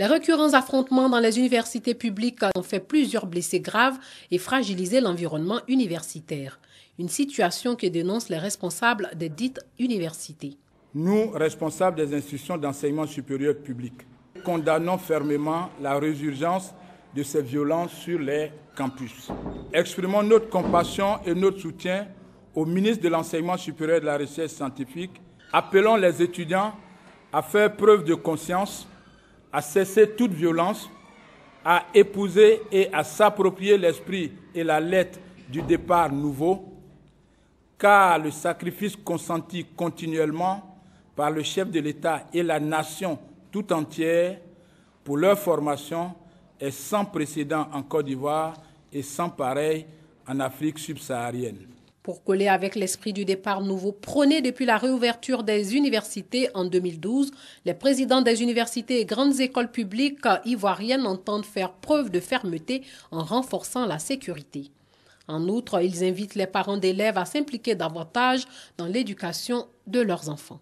Les récurrents affrontements dans les universités publiques ont fait plusieurs blessés graves et fragilisé l'environnement universitaire. Une situation que dénoncent les responsables des dites universités. Nous, responsables des institutions d'enseignement supérieur public, condamnons fermement la résurgence de ces violences sur les campus. Exprimons notre compassion et notre soutien au ministre de l'Enseignement supérieur et de la Recherche scientifique. Appelons les étudiants à faire preuve de conscience à cesser toute violence, à épouser et à s'approprier l'esprit et la lettre du départ nouveau, car le sacrifice consenti continuellement par le chef de l'État et la nation tout entière pour leur formation est sans précédent en Côte d'Ivoire et sans pareil en Afrique subsaharienne. Pour coller avec l'esprit du départ nouveau prôné depuis la réouverture des universités en 2012, les présidents des universités et grandes écoles publiques ivoiriennes entendent faire preuve de fermeté en renforçant la sécurité. En outre, ils invitent les parents d'élèves à s'impliquer davantage dans l'éducation de leurs enfants.